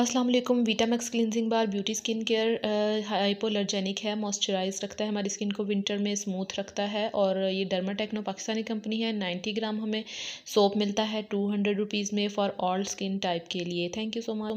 अस्सलाम वालेकुम Vitamax cleansing bar beauty skin care hypoallergenic है मॉइस्चराइज रखता है हमारी स्किन को विंटर में स्मूथ रखता है और ये डर्मा टेक्नो पाकिस्तानी कंपनी है 90 ग्राम हमें सोप मिलता है टू हंड्रेड रुपीज़ में फॉर ऑल स्किन टाइप के लिए थैंक यू सो मच